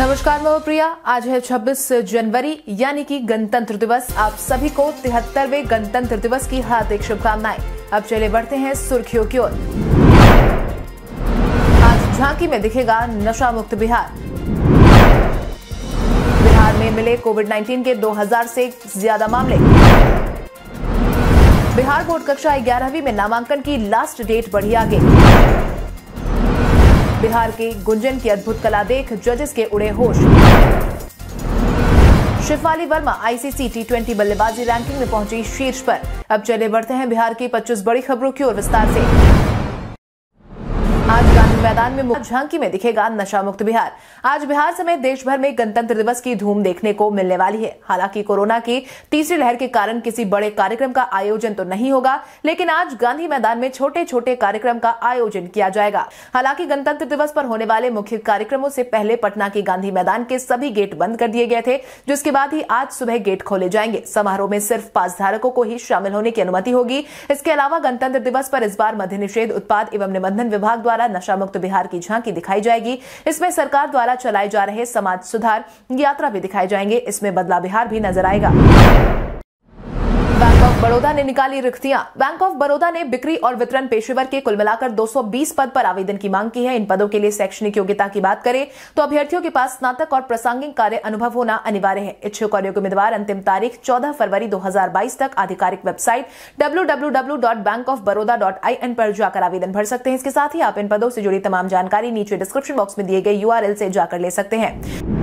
नमस्कार मैं प्रिया आज है 26 जनवरी यानी कि गणतंत्र दिवस आप सभी को तिहत्तरवे गणतंत्र दिवस की हार्दिक शुभकामनाएं अब चले बढ़ते हैं सुर्खियों की ओर आज झांकी में दिखेगा नशा मुक्त बिहार बिहार में मिले कोविड 19 के 2000 से ज्यादा मामले बिहार बोर्ड कक्षा ग्यारहवीं में नामांकन की लास्ट डेट बढ़ी आगे बिहार की गुंजन की अद्भुत कला देख जजेस के उड़े होश Shafali Verma ICC T twenty बल्लेबाजी रैंकिंग में पहुंची शीर्ष पर अब चले बढ़ते हैं बिहार की 25 बड़ी खबरों की ओर विस्तार से मैदान में झांकी में दिखेगा नशा मुक्त बिहार आज बिहार समेत देश भर में गणतंत्र दिवस की धूम देखने को मिलने वाली है हालांकि कोरोना की तीसरी लहर के कारण किसी बड़े कार्यक्रम का आयोजन तो नहीं होगा लेकिन आज गांधी मैदान में छोटे छोटे कार्यक्रम का आयोजन किया जाएगा हालांकि गणतंत्र दिवस पर होने वाले मुख्य कार्यक्रमों से पहले पटना के गांधी मैदान के सभी गेट बंद कर दिए गए थे जिसके बाद ही आज सुबह गेट खोले जाएंगे समारोह में सिर्फ पास धारकों को ही शामिल होने की अनुमति होगी इसके अलावा गणतंत्र दिवस पर इस बार मध्य निषेध उत्पाद एवं निबंधन विभाग द्वारा नशा मुक्त बिहार बिहार की झांकी दिखाई जाएगी इसमें सरकार द्वारा चलाए जा रहे समाज सुधार यात्रा भी दिखाए जाएंगे इसमें बदला बिहार भी नजर आएगा बड़ौदा ने निकाली रिक्तियां बैंक ऑफ बड़ौदा ने बिक्री और वितरण पेशेवर के कुल मिलाकर 220 पद पर आवेदन की मांग की है इन पदों के लिए शैक्षणिक योग्यता की बात करें तो अभ्यर्थियों के पास स्नातक और प्रासंगिक कार्य अनुभव होना अनिवार्य है इच्छुक और योग्य उम्मीदवार अंतिम तारीख 14 फरवरी 2022 तक आधिकारिक वेबसाइट डब्ल्यू पर जाकर आवेदन भर सकते हैं इसके साथ ही आप इन पदों से जुड़ी तमाम जानकारी नीचे डिस्क्रिप्शन बॉक्स में दिए गए यूआरएल से जाकर ले सकते हैं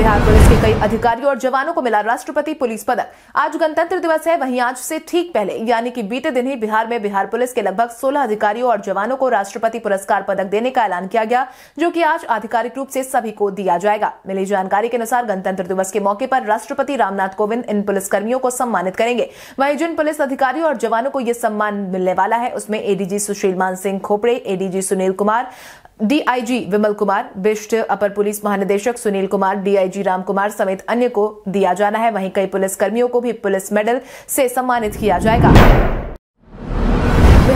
बिहार पुलिस के कई अधिकारियों और जवानों को मिला राष्ट्रपति पुलिस पदक आज गणतंत्र दिवस है वहीं आज से ठीक पहले यानी कि बीते दिन ही बिहार में बिहार पुलिस के लगभग 16 अधिकारियों और जवानों को राष्ट्रपति पुरस्कार पदक देने का ऐलान किया गया जो कि आज आधिकारिक रूप से सभी को दिया जाएगा मिली जानकारी के अनुसार गणतंत्र दिवस के मौके पर राष्ट्रपति रामनाथ कोविंद इन पुलिसकर्मियों को सम्मानित करेंगे वहीं जिन पुलिस अधिकारियों और जवानों को यह सम्मान मिलने वाला है उसमें ADG Sushil Man Singh Khopde ADG Sunil Kumar DIG Vimal Kumar Bisht अपर पुलिस महानिदेशक सुनील कुमार डीआईजी राम कुमार समेत अन्य को दिया जाना है वहीं कई पुलिसकर्मियों को भी पुलिस मेडल से सम्मानित किया जाएगा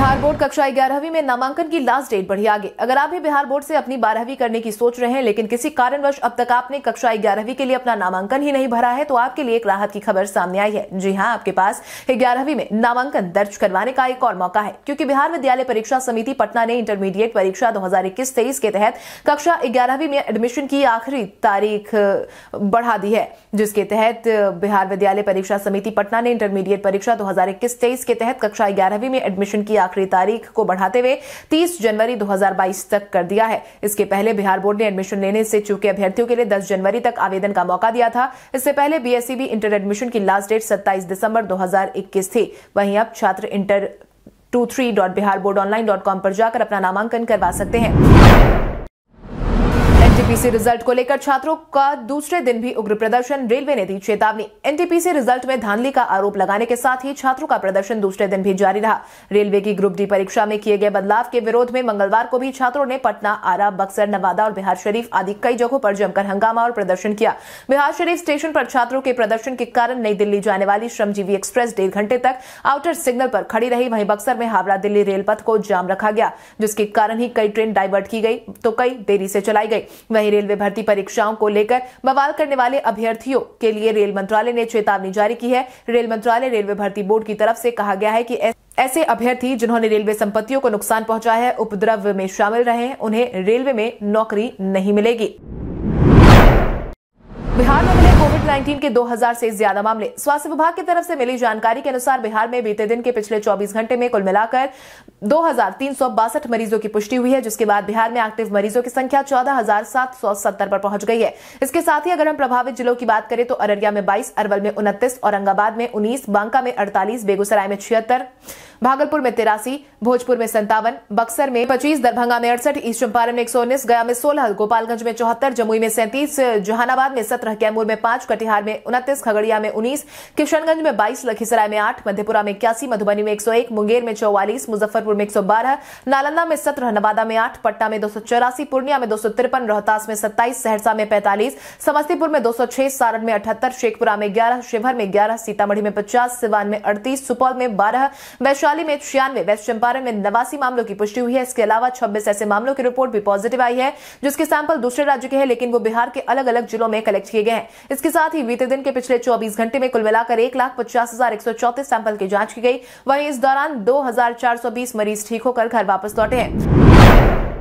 बिहार बोर्ड कक्षा ग्यारहवीं में नामांकन की लास्ट डेट बढ़ी आगे अगर आप भी बिहार बोर्ड से अपनी बारहवीं करने की सोच रहे हैं लेकिन किसी कारणवश अब तक आपने कक्षा ग्यारहवीं के लिए अपना नामांकन ही नहीं भरा है तो आपके लिए एक राहत की खबर सामने आई है जी हाँ आपके पास ग्यारहवीं में नामांकन दर्ज करवाने का एक और मौका है क्योंकि बिहार विद्यालय परीक्षा समिति पटना ने इंटरमीडिएट परीक्षा दो हजार के तहत कक्षा ग्यारहवीं में एडमिशन की आखिरी तारीख बढ़ा दी है जिसके तहत बिहार विद्यालय परीक्षा समिति पटना ने इंटरमीडिएट परीक्षा दो हजार के तहत कक्षा ग्यारहवीं में एडमिशन की आखिरी आखिरी तारीख को बढ़ाते हुए 30 जनवरी 2022 तक कर दिया है इसके पहले बिहार बोर्ड ने एडमिशन लेने से चूके अभ्यर्थियों के लिए 10 जनवरी तक आवेदन का मौका दिया था इससे पहले बीएसईबी इंटर एडमिशन की लास्ट डेट 27 दिसंबर 2021 थी वहीं अब छात्र inter two three dot Bihar board online dot com पर जाकर अपना नामांकन करवा सकते हैं एनटीपीसी रिजल्ट को लेकर छात्रों का दूसरे दिन भी उग्र प्रदर्शन रेलवे ने दी चेतावनी एनटीपीसी रिजल्ट में धांधली का आरोप लगाने के साथ ही छात्रों का प्रदर्शन दूसरे दिन भी जारी रहा रेलवे की ग्रुप डी परीक्षा में किए गए बदलाव के विरोध में मंगलवार को भी छात्रों ने पटना आरा बक्सर नवादा और बिहार शरीफ आदि कई जगहों पर जमकर हंगामा और प्रदर्शन किया बिहार शरीफ स्टेशन पर छात्रों के प्रदर्शन के कारण नई दिल्ली जाने वाली श्रमजीवी एक्सप्रेस डेढ़ घंटे तक आउटर सिग्नल पर खड़ी रही वहीं बक्सर में हावड़ा दिल्ली रेल पथ को जाम रखा गया जिसके कारण ही कई ट्रेन डायवर्ट की गई तो कई देरी से चलाई गई वहीं रेलवे भर्ती परीक्षाओं को लेकर बवाल करने वाले अभ्यर्थियों के लिए रेल मंत्रालय ने चेतावनी जारी की है रेल मंत्रालय रेलवे भर्ती बोर्ड की तरफ से कहा गया है कि ऐसे अभ्यर्थी जिन्होंने रेलवे संपत्तियों को नुकसान पहुंचाया है उपद्रव में शामिल रहे उन्हें रेलवे में नौकरी नहीं मिलेगी बिहार में मिले में कोविड 19 के 2000 से ज्यादा मामले स्वास्थ्य विभाग की तरफ से मिली जानकारी के अनुसार बिहार में बीते दिन के पिछले 24 घंटे में कुल मिलाकर दो मरीजों की पुष्टि हुई है जिसके बाद बिहार में एक्टिव मरीजों की संख्या चौदह पर पहुंच गई है इसके साथ ही अगर हम प्रभावित जिलों की बात करें तो अररिया में बाईस अरवल में उनतीस औरंगाबाद में उन्नीस बांका में अड़तालीस बेगूसराय में छिहत्तर भागलपुर में तिरासी भोजपुर में संतावन बक्सर में पच्चीस दरभंगा में अड़सठ ईस्ट चंपारण में एक गया में सोलह गोपालगंज में चौहत्तर जमुई में सैंतीस जहानाबाद में सत्रह कैमूर में पांच पांच कटिहार में उनतीस खगड़िया में उन्नीस किशनगंज में बाईस लखीसराय में आठ मधेपुरा में इक्यासी मधुबनी में एक मुंगेर में चौवालीस मुजफ्फरपुर में एक नालंदा में सत्रह नवादा में आठ पटना में दो पूर्णिया में दो रोहतास में सत्ताईस सहरसा में पैंतालीस समस्तीपुर में दो सारण में अठहत्तर शेखपुरा में ग्यारह शिवहर में ग्यारह सीतामढ़ी में पचास सिवान में अड़तीस सुपौल में बारह वैशाली में छियानवे वेस्ट चंपारण में नवासी मामलों की पुष्टि हुई है इसके अलावा छब्बीस ऐसे मामलों की रिपोर्ट भी पॉजिटिव आई है जिसके सैंपल दूसरे राज्य के हैं लेकिन वो बिहार के अलग अलग जिलों में कलेक्ट किए गए हैं इसके साथ ही बीते दिन के पिछले चौबीस घंटे में कुल मिलाकर एक लाख पचास हजार एक सौ चौतीस सैंपल की जांच की गई वहीं इस दौरान दो हजार चार सौ बीस मरीज ठीक होकर घर वापस लौटे हैं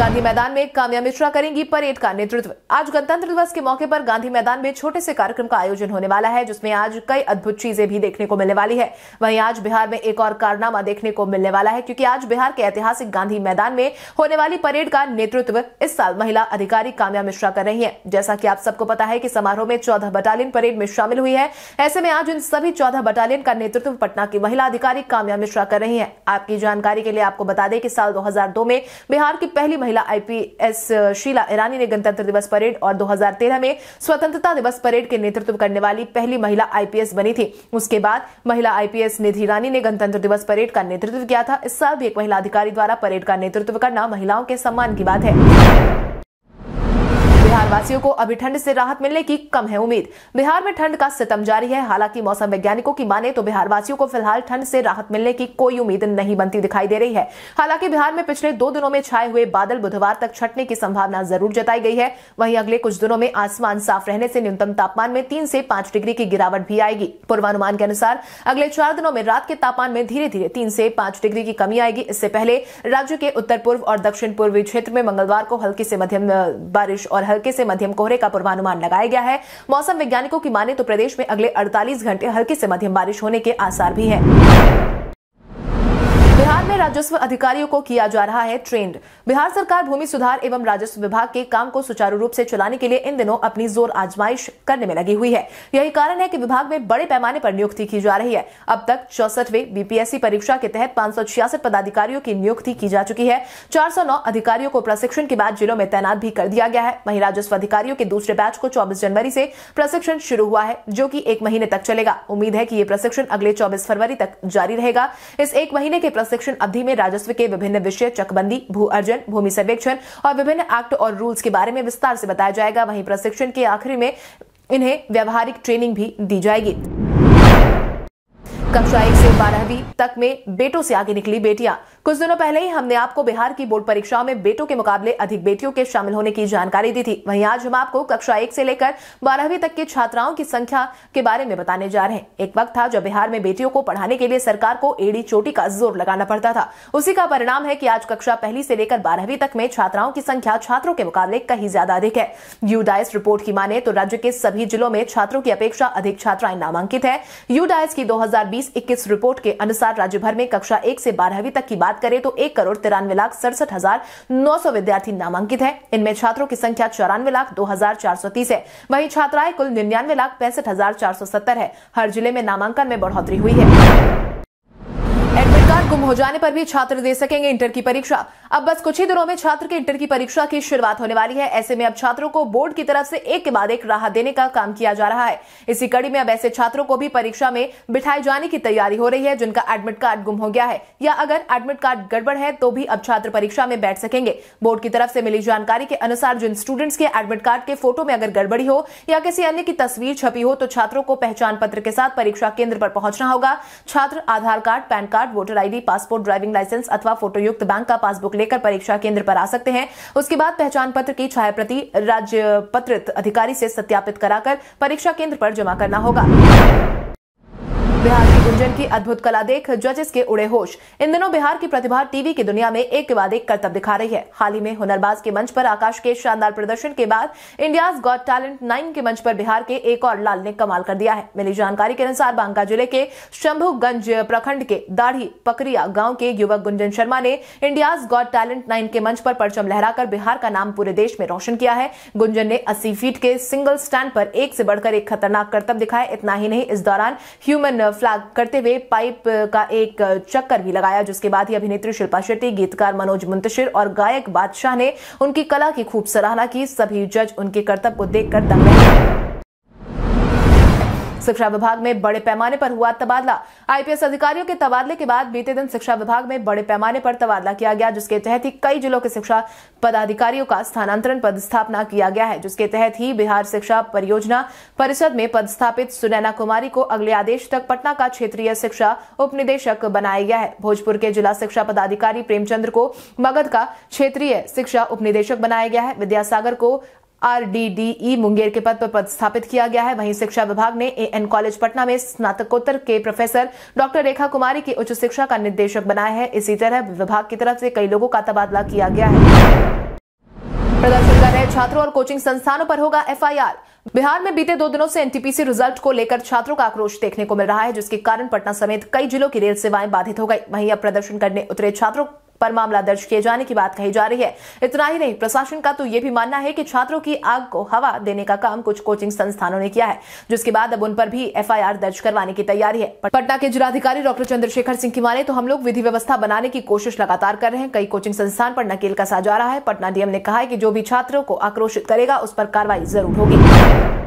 गांधी मैदान में काम्या मिश्रा करेंगी परेड का नेतृत्व आज गणतंत्र दिवस के मौके पर गांधी मैदान में छोटे से कार्यक्रम का आयोजन होने वाला है जिसमें आज कई अद्भुत चीजें भी देखने को मिलने वाली है वहीं आज बिहार में एक और कारनामा देखने को मिलने वाला है क्योंकि आज बिहार के ऐतिहासिक गांधी मैदान में होने वाली परेड का नेतृत्व इस साल महिला अधिकारी काम्या मिश्रा कर रही है जैसा की आप सबको पता है की समारोह में चौदह बटालियन परेड में शामिल हुई है ऐसे में आज इन सभी चौदह बटालियन का नेतृत्व पटना की महिला अधिकारी काम्या मिश्रा कर रही है आपकी जानकारी के लिए आपको बता दें कि साल दो में बिहार की पहली महिला आईपीएस शीला ईरानी ने गणतंत्र दिवस परेड और 2013 में स्वतंत्रता दिवस परेड के नेतृत्व करने वाली पहली महिला आईपीएस बनी थी उसके बाद महिला आईपीएस निधि ईरानी ने गणतंत्र दिवस परेड का नेतृत्व किया था इस साल भी एक महिला अधिकारी द्वारा परेड का नेतृत्व करना महिलाओं के सम्मान की बात है बिहार वासियों को अभी ठंड से राहत मिलने की कम है उम्मीद बिहार में ठंड का सितम जारी है हालांकि मौसम वैज्ञानिकों की माने तो बिहार वासियों को फिलहाल ठंड से राहत मिलने की कोई उम्मीद नहीं बनती दिखाई दे रही है हालांकि बिहार में पिछले दो दिनों में छाए हुए बादल बुधवार तक छटने की संभावना जरूर जताई गई है वहीं अगले कुछ दिनों में आसमान साफ रहने से न्यूनतम तापमान में तीन से पांच डिग्री की गिरावट भी आएगी पूर्वानुमान के अनुसार अगले चार दिनों में रात के तापमान में धीरे धीरे तीन से पांच डिग्री की कमी आएगी इससे पहले राज्य के उत्तर पूर्व और दक्षिण पूर्वी क्षेत्र में मंगलवार को हल्की से मध्यम बारिश और हल्के हल्के से मध्यम कोहरे का पूर्वानुमान लगाया गया है मौसम वैज्ञानिकों की माने तो प्रदेश में अगले अड़तालीस घंटे हल्के से मध्यम बारिश होने के आसार भी है बिहार में राजस्व अधिकारियों को किया जा रहा है ट्रेंड बिहार सरकार भूमि सुधार एवं राजस्व विभाग के काम को सुचारू रूप से चलाने के लिए इन दिनों अपनी जोर आजमाइश करने में लगी हुई है यही कारण है कि विभाग में बड़े पैमाने पर नियुक्ति की जा रही है अब तक चौसठवें बीपीएससी परीक्षा के तहत पांच पदाधिकारियों की नियुक्ति की जा चुकी है चार अधिकारियों को प्रशिक्षण के बाद जिलों में तैनात भी कर दिया गया है वहीं राजस्व अधिकारियों के दूसरे बैच को चौबीस जनवरी से प्रशिक्षण शुरू हुआ है जो की एक महीने तक चलेगा उम्मीद है की ये प्रशिक्षण अगले चौबीस फरवरी तक जारी रहेगा इस एक महीने के प्रशिक्षण सर्वेक्षण अवधि में राजस्व के विभिन्न विषय चकबंदी भू अर्जन भूमि सर्वेक्षण और विभिन्न एक्ट और रूल्स के बारे में विस्तार से बताया जाएगा वहीं प्रशिक्षण के आखिरी में इन्हें व्यवहारिक ट्रेनिंग भी दी जाएगी कक्षा एक से बारहवीं तक में बेटों से आगे निकली बेटियां कुछ दिनों पहले ही हमने आपको बिहार की बोर्ड परीक्षाओं में बेटों के मुकाबले अधिक बेटियों के शामिल होने की जानकारी दी थी वहीं आज हम आपको कक्षा एक से लेकर बारहवीं तक के छात्राओं की संख्या के बारे में बताने जा रहे हैं एक वक्त था जब बिहार में बेटियों को पढ़ाने के लिए सरकार को एड़ी चोटी का जोर लगाना पड़ता था उसी का परिणाम है की आज कक्षा पहली से लेकर बारहवीं तक में छात्राओं की संख्या छात्रों के मुकाबले कहीं ज्यादा अधिक है यूडाइस रिपोर्ट की माने तो राज्य के सभी जिलों में छात्रों की अपेक्षा अधिक छात्राएं नामांकित है यूडाइस की दो 2021 रिपोर्ट के अनुसार राज्य भर में कक्षा एक से बारहवीं तक की बात करें तो एक करोड़ तिरानवे लाख सड़सठ हजार नौ सौ विद्यार्थी नामांकित है इनमें छात्रों की संख्या चौरानवे लाख दो हजार चार सौ तीस है वहीं छात्राएं कुल निन्यानवे लाख पैंसठ हजार चार सौ सत्तर है हर जिले में नामांकन में बढ़ोतरी हुई है रोजगार गुम हो जाने पर भी छात्र दे सकेंगे इंटर की परीक्षा अब बस कुछ ही दिनों में छात्र के इंटर की परीक्षा की शुरुआत होने वाली है ऐसे में अब छात्रों को बोर्ड की तरफ से एक के बाद एक राहत देने का काम किया जा रहा है इसी कड़ी में अब ऐसे छात्रों को भी परीक्षा में बिठाए जाने की तैयारी हो रही है जिनका एडमिट कार्ड गुम हो गया है या अगर एडमिट कार्ड गड़बड़ है तो भी अब छात्र परीक्षा में बैठ सकेंगे बोर्ड की तरफ से मिली जानकारी के अनुसार जिन स्टूडेंट्स के एडमिट कार्ड के फोटो में अगर गड़बड़ी हो या किसी अन्य की तस्वीर छपी हो तो छात्रों को पहचान पत्र के साथ परीक्षा केंद्र पर पहुंचना होगा छात्र Aadhaar card PAN card voter ID passport driving licence अथवा फोटोयुक्त बैंक का पासबुक लेकर परीक्षा केंद्र पर आ सकते हैं उसके बाद पहचान पत्र की छाया प्रति राज्य पत्रित अधिकारी से सत्यापित कराकर परीक्षा केंद्र पर जमा करना होगा बिहार की गुंजन की अद्भुत कला देख जजेस के उड़े होश इन दिनों बिहार की प्रतिभा टीवी की दुनिया में एक के बाद एक करतब दिखा रही है हाल ही में हुनरबाज के मंच पर आकाश के शानदार प्रदर्शन के बाद इंडियाज गॉट टैलेंट नाइन के मंच पर बिहार के एक और लाल ने कमाल कर दिया है मिली जानकारी के अनुसार बांका जिले के शंभुगंज प्रखंड के दाढ़ी पकरिया गाँव के युवक गुंजन शर्मा ने इंडियाज गॉट टैलेंट नाइन के मंच पर परचम लहराकर बिहार का नाम पूरे देश में रोशन किया है गुंजन ने अस्सी फीट के सिंगल स्टैंड पर एक से बढ़कर एक खतरनाक करतब दिखाया इतना ही नहीं इस दौरान ह्यूमन फ्लैग करते हुए पाइप का एक चक्कर भी लगाया जिसके बाद ही अभिनेत्री शिल्पा शेट्टी गीतकार मनोज मुंतशिर और गायक बादशाह ने उनकी कला की खूब सराहना की सभी जज उनके कर्तव्य को देखकर दंग शिक्षा विभाग में बड़े पैमाने पर हुआ तबादला आईपीएस अधिकारियों के तबादले के बाद बीते दिन शिक्षा विभाग में बड़े पैमाने पर तबादला किया गया जिसके तहत ही कई जिलों के शिक्षा पदाधिकारियों का स्थानांतरण पदस्थापना किया गया है जिसके तहत ही बिहार शिक्षा परियोजना परिषद में पदस्थापित सुनैना कुमारी को अगले आदेश तक पटना का क्षेत्रीय शिक्षा उप निदेशक बनाया गया है भोजपुर के जिला शिक्षा पदाधिकारी प्रेमचंद्र को मगध का क्षेत्रीय शिक्षा उप निदेशक बनाया गया है विद्यासागर को आरडीडीई मुंगेर के पद पर पदस्थापित किया गया है वहीं शिक्षा विभाग ने एएन कॉलेज पटना में स्नातकोत्तर के प्रोफेसर डॉक्टर रेखा कुमारी की उच्च शिक्षा का निदेशक बनाया है इसी तरह विभाग की तरफ से कई लोगों का तबादला किया गया है प्रदर्शन कर रहे छात्रों और कोचिंग संस्थानों पर होगा एफआईआर बिहार में बीते दो दिनों से एनटीपीसी रिजल्ट को लेकर छात्रों का आक्रोश देखने को मिल रहा है जिसके कारण पटना समेत कई जिलों की रेल सेवाएं बाधित हो गई वहीं अब प्रदर्शन करने उतरे छात्रों पर मामला दर्ज किए जाने की बात कही जा रही है इतना ही नहीं प्रशासन का तो ये भी मानना है कि छात्रों की आग को हवा देने का काम कुछ कोचिंग संस्थानों ने किया है जिसके बाद अब उन पर भी एफ दर्ज करवाने की तैयारी है पटना के जिलाधिकारी डॉक्टर चंद्रशेखर सिंह की माने तो हम लोग विधि व्यवस्था बनाने की कोशिश लगातार कर रहे हैं कई कोचिंग संस्थान पर नकेल कसा जा रहा है पटना डीएम ने कहा है कि जो भी छात्रों को आक्रोशित करेगा उस पर कार्रवाई जरूर होगी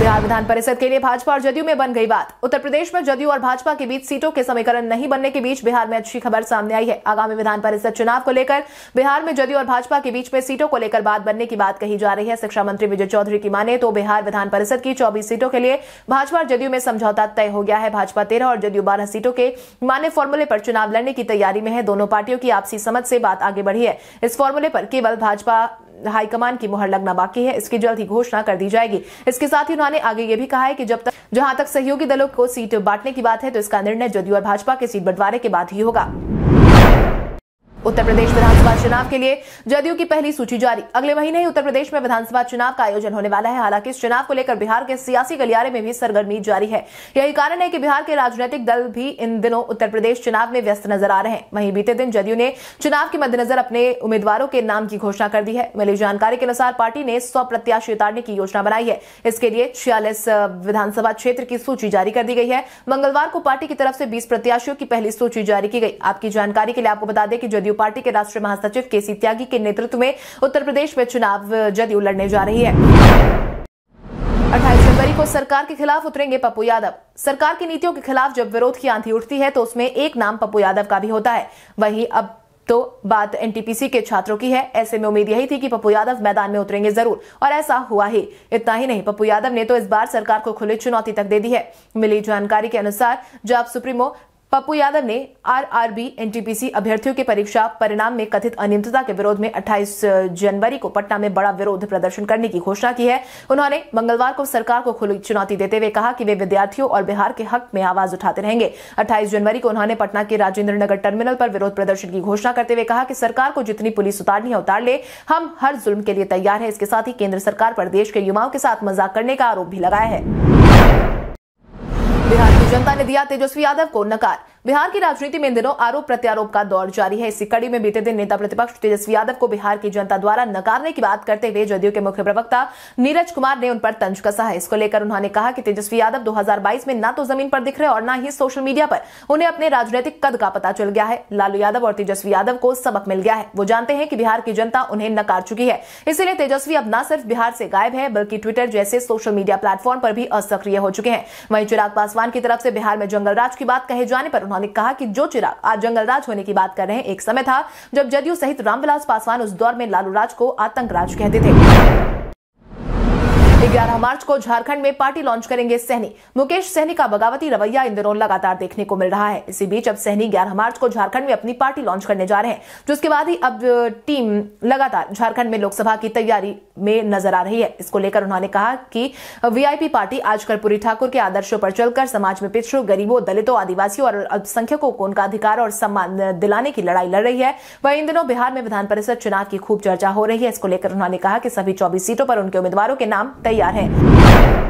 बिहार विधान परिषद के लिए भाजपा और जदयू में बन गई बात उत्तर प्रदेश में जदयू और भाजपा के बीच सीटों के समीकरण नहीं बनने के बीच बिहार में अच्छी खबर सामने आई है आगामी विधान परिषद चुनाव को लेकर बिहार में जदयू और भाजपा के बीच में सीटों को लेकर बात बनने की बात कही जा रही है शिक्षा मंत्री विजय चौधरी की माने तो बिहार विधान परिषद की चौबीस सीटों के लिए भाजपा और जदयू में समझौता तय हो गया है भाजपा तेरह और जदयू बारह सीटों के माने फॉर्मूले पर चुनाव लड़ने की तैयारी में है दोनों पार्टियों की आपसी समझ से बात आगे बढ़ी है इस फॉर्मूले पर केवल भाजपा हाईकमान की मुहर लगना बाकी है इसकी जल्द ही घोषणा कर दी जाएगी इसके साथ ही उन्होंने आगे ये भी कहा है कि जब तक जहां तक सहयोगी दलों को सीट बांटने की बात है तो इसका निर्णय जदयू और भाजपा के सीट बंटवारे के बाद ही होगा उत्तर प्रदेश विधानसभा चुनाव के लिए जदयू की पहली सूची जारी अगले महीने ही उत्तर प्रदेश में विधानसभा चुनाव का आयोजन होने वाला है हालांकि इस चुनाव को लेकर बिहार के सियासी गलियारे में भी सरगर्मी जारी है यही कारण है कि बिहार के राजनीतिक दल भी इन दिनों उत्तर प्रदेश चुनाव में व्यस्त नजर आ रहे हैं वहीं बीते दिन जदयू ने चुनाव के मद्देनजर अपने उम्मीदवारों के नाम की घोषणा कर दी है मिली जानकारी के अनुसार पार्टी ने सौ प्रत्याशी उतारने की योजना बनाई है इसके लिए छियालीस विधानसभा क्षेत्र की सूची जारी कर दी गई है मंगलवार को पार्टी की तरफ से बीस प्रत्याशियों की पहली सूची जारी की गई आपकी जानकारी के लिए आपको बता दें कि जदयू जेडीयू पार्टी के राष्ट्रीय महासचिव के सी त्यागी के नेतृत्व में उत्तर प्रदेश में चुनाव जदयू लड़ने जा रही है अट्ठाईस जनवरी को सरकार के खिलाफ उतरेंगे पप्पू यादव सरकार की नीतियों के खिलाफ जब विरोध की आंधी उठती है तो उसमें एक नाम पप्पू यादव का भी होता है वही अब तो बात एनटीपीसी के छात्रों की है ऐसे में उम्मीद यही थी कि पप्पू यादव मैदान में उतरेंगे जरूर और ऐसा हुआ ही इतना ही नहीं पप्पू यादव ने तो इस बार सरकार को खुले चुनौती तक दे दी है मिली जानकारी के अनुसार जब सुप्रीमो पप्पू यादव ने आरआरबी एनटीपीसी अभ्यर्थियों के परीक्षा परिणाम में कथित अनियमितता के विरोध में 28 जनवरी को पटना में बड़ा विरोध प्रदर्शन करने की घोषणा की है उन्होंने मंगलवार को सरकार को खुली चुनौती देते हुए कहा कि वे विद्यार्थियों और बिहार के हक में आवाज उठाते रहेंगे अट्ठाईस जनवरी को उन्होंने पटना के राजेंद्र नगर टर्मिनल पर विरोध प्रदर्शन की घोषणा करते हुए कहा कि सरकार को जितनी पुलिस उतारनी है उतार ले हम हर जुल्म के लिए तैयार है इसके साथ ही केंद्र सरकार पर देश के युवाओं के साथ मजाक करने का आरोप भी लगाया है बिहार की जनता ने दिया तेजस्वी यादव को नकार बिहार की राजनीति में इन दिनों आरोप प्रत्यारोप का दौर जारी है इसी कड़ी में बीते दिन नेता प्रतिपक्ष तेजस्वी यादव को बिहार की जनता द्वारा नकारने की बात करते हुए जदयू के मुख्य प्रवक्ता नीरज कुमार ने उन पर तंज कसा है इसको लेकर उन्होंने कहा कि तेजस्वी यादव दो में न तो जमीन पर दिख रहे और न ही सोशल मीडिया पर उन्हें अपने राजनीतिक कद का पता चल गया है लालू यादव और तेजस्वी यादव को सबक मिल गया है वो जानते हैं कि बिहार की जनता उन्हें नकार चुकी है इसीलिए तेजस्वी अब न सिर्फ बिहार से गायब है बल्कि ट्विटर जैसे सोशल मीडिया प्लेटफॉर्म पर भी असक्रिय हो चुके हैं वहीं चिराग पासवान पासवान की तरफ से बिहार में जंगलराज की बात कहे जाने पर उन्होंने कहा कि जो चिराग आज जंगलराज होने की बात कर रहे हैं एक समय था जब जदयू सहित रामविलास पासवान उस दौर में लालू राज को आतंक राज कहते थे ग्यारह मार्च को झारखंड में पार्टी लॉन्च करेंगे सहनी मुकेश सहनी का बगावती रवैया इन दिनों लगातार देखने को मिल रहा है इसी बीच अब सहनी ग्यारह मार्च को झारखंड में अपनी पार्टी लॉन्च करने जा रहे हैं जिसके बाद ही अब टीम लगातार झारखंड में लोकसभा की तैयारी में नजर आ रही है इसको लेकर उन्होंने कहा कि वीआईपी पार्टी आज कर्पूरी ठाकुर के आदर्शों पर चलकर समाज में पिछड़ों गरीबों दलितों आदिवासियों और अल्पसंख्यकों को उनका अधिकार और सम्मान दिलाने की लड़ाई लड़ रही है वहीं इन दिनों बिहार में विधान परिषद चुनाव की खूब चर्चा हो रही है इसको लेकर उन्होंने कहा कि सभी चौबीस सीटों पर उनके उम्मीदवारों के नाम तैयार तैयार है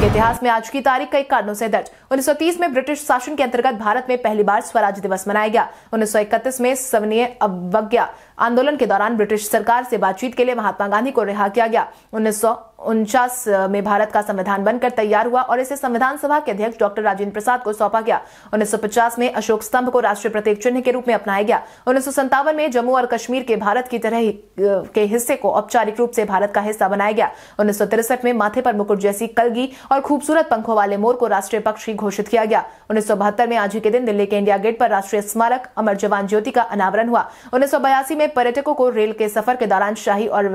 के इतिहास में आज की तारीख कई कारणों से दर्ज 1930 में ब्रिटिश शासन के अंतर्गत भारत में पहली बार स्वराज दिवस मनाया गया 1931 में सवनीय अवज्ञा आंदोलन के दौरान ब्रिटिश सरकार से बातचीत के लिए महात्मा गांधी को रिहा किया गया उन्नीस में भारत का संविधान बनकर तैयार हुआ और इसे संविधान सभा के अध्यक्ष डॉक्टर राजेंद्र प्रसाद को सौंपा गया 1950 में अशोक स्तंभ को राष्ट्रीय प्रतीक चिन्ह के रूप में अपनाया गया उन्नीस में जम्मू और कश्मीर के भारत की तरह के हिस्से को औपचारिक रूप से भारत का हिस्सा बनाया गया उन्नीस में माथे पर मुकुट जैसी कलगी और खूबसूरत पंखों वाले मोर को राष्ट्रीय पक्षी घोषित किया गया उन्नीस में आज ही के दिन दिल्ली के इंडिया गेट पर राष्ट्रीय स्मारक अमर जवान ज्योति का अनावरण हुआ उन्नीस में ने पर्यटकों को रेल के सफर के दौरान शाही और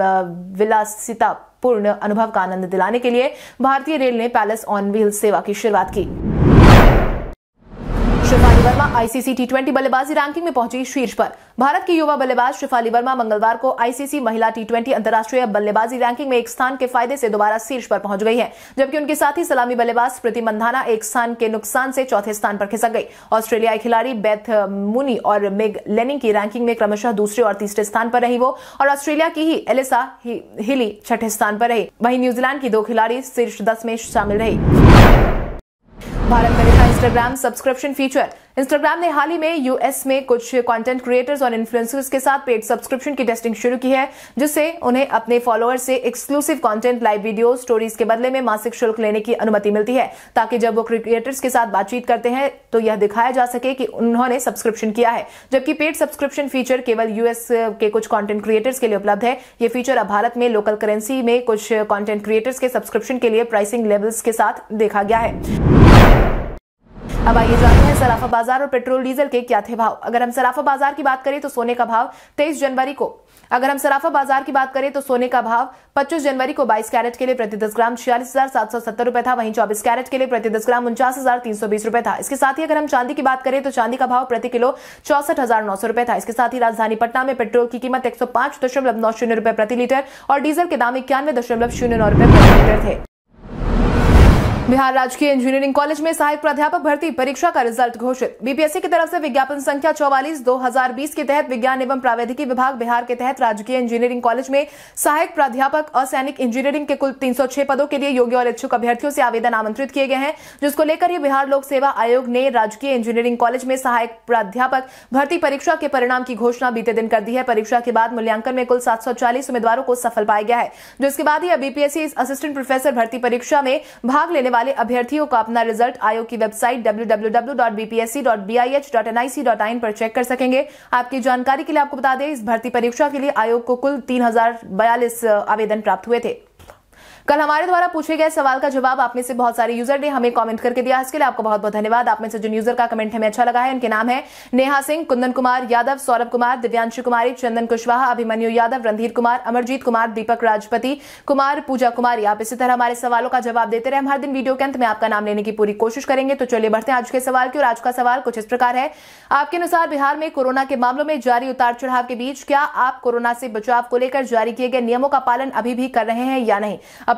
विलासितापूर्ण अनुभव का आनंद दिलाने के लिए भारतीय रेल ने पैलेस ऑन व्हील सेवा की शुरुआत की Shafali Verma ICC T twenty बल्लेबाजी रैंकिंग में पहुंची शीर्ष पर भारत की युवा बल्लेबाज शिफाली वर्मा मंगलवार को आईसीसी महिला टी ट्वेंटी अंतर्राष्ट्रीय बल्लेबाजी रैंकिंग में एक स्थान के फायदे से दोबारा शीर्ष पर पहुंच गई है जबकि उनके साथी सलामी बल्लेबाज स्मृति मंधाना एक स्थान के नुकसान से चौथे स्थान पर खिसक गई ऑस्ट्रेलियाई खिलाड़ी बेथ मुनी और मेग लेनिंग की रैंकिंग में क्रमशः दूसरे और तीसरे स्थान पर रही वो और ऑस्ट्रेलिया की ही एलिसा हिली छठे स्थान पर रही वहीं न्यूजीलैंड की दो खिलाड़ी शीर्ष दस में शामिल रही भारत में लिखा इंस्टाग्राम सब्सक्रिप्शन फीचर इंस्टाग्राम ने हाल ही में यूएस में कुछ कंटेंट क्रिएटर्स और इन्फ्लुएंसर्स के साथ पेड सब्सक्रिप्शन की टेस्टिंग शुरू की है जिससे उन्हें अपने फॉलोअर्स से exclusive content live video stories के बदले में मासिक शुल्क लेने की अनुमति मिलती है ताकि जब वो क्रिएटर्स के साथ बातचीत करते हैं तो यह दिखाया जा सके कि उन्होंने सब्सक्रिप्शन किया है जबकि पेड सब्सक्रिप्शन फीचर केवल यूएस के कुछ कॉन्टेंट क्रिएटर्स के लिए उपलब्ध है ये फीचर अब भारत में लोकल करेंसी में कुछ कॉन्टेंट क्रिएटर्स के सब्सक्रिप्शन के लिए प्राइसिंग लेवल्स के साथ देखा गया है अब आइए जानते हैं सराफा बाजार और पेट्रोल डीजल के क्या थे भाव अगर हम सराफा बाजार की बात करें तो सोने का भाव 23 जनवरी को अगर हम सराफा बाजार की बात करें तो सोने का भाव 25 जनवरी को 22 कैरेट के लिए प्रति 10 ग्राम छियालीस हजार सात सौ सत्तर रुपए था वहीं 24 कैरेट के लिए प्रति 10 ग्राम उनचास हजार तीन सौ बीस रुपए था इसके साथ ही अगर हम चांदी की बात करें तो चांदी का भाव प्रति किलो चौसठ हजार नौ सौ रुपए था इसके साथ ही राजधानी पटना में पेट्रोल की कीमत एक सौ पांच दशमलव नौ शून्य रुपए प्रति लीटर और डीजल के दाम इक्यानवे दशमलव शून्य नौ रुपए प्रति लीटर थे बिहार राजकीय इंजीनियरिंग कॉलेज में सहायक प्राध्यापक भर्ती परीक्षा का रिजल्ट घोषित बीपीएससी की तरफ से विज्ञापन संख्या 44 2020 के तहत विज्ञान एवं प्रावैधिकी विभाग बिहार के तहत राजकीय इंजीनियरिंग कॉलेज में सहायक प्राध्यापक असैनिक इंजीनियरिंग के कुल 306 पदों के लिए योग्य और इच्छुक अभ्यर्थियों से आवेदन आमंत्रित किए गए हैं जिसको लेकर ही बिहार लोक सेवा आयोग ने राजकीय इंजीनियरिंग कॉलेज में सहायक प्राध्यापक भर्ती परीक्षा के परिणाम की घोषणा बीते दिन कर दी है परीक्षा के बाद मूल्यांकन में कुल सात उम्मीदवारों को सफल पाया गया है जिसके बाद ही बीपीएससी असिस्टेंट प्रोफेसर भर्ती परीक्षा में भाग लेने वाले अभ्यर्थियों का अपना रिजल्ट आयोग की वेबसाइट डब्ल्यू पर चेक कर सकेंगे आपकी जानकारी के लिए आपको बता दें इस भर्ती परीक्षा के लिए आयोग को कुल तीन आवेदन प्राप्त हुए थे कल हमारे द्वारा पूछे गए सवाल का जवाब आप में से बहुत सारे यूजर ने हमें कमेंट करके दिया इसके लिए आपको बहुत बहुत धन्यवाद आप में से जिन यूजर का कमेंट हमें अच्छा लगा है उनके नाम है नेहा सिंह कुंदन कुमार यादव सौरभ कुमार दिव्यांशु कुमारी चंदन कुशवाहा अभिमन्यु यादव रणधीर कुमार अमरजीत कुमार दीपक राजपति कुमार पूजा कुमारी आप इसी तरह हमारे सवालों का जवाब देते रहे हम हर दिन वीडियो के अंत में आपका नाम लेने की पूरी कोशिश करेंगे तो चलिए बढ़ते हैं आज के सवाल की और आज का सवाल कुछ इस प्रकार है आपके अनुसार बिहार में कोरोना के मामलों में जारी उतार चढ़ाव के बीच क्या आप कोरोना से बचाव को लेकर जारी किए गए नियमों का पालन अभी भी कर रहे हैं या नहीं अब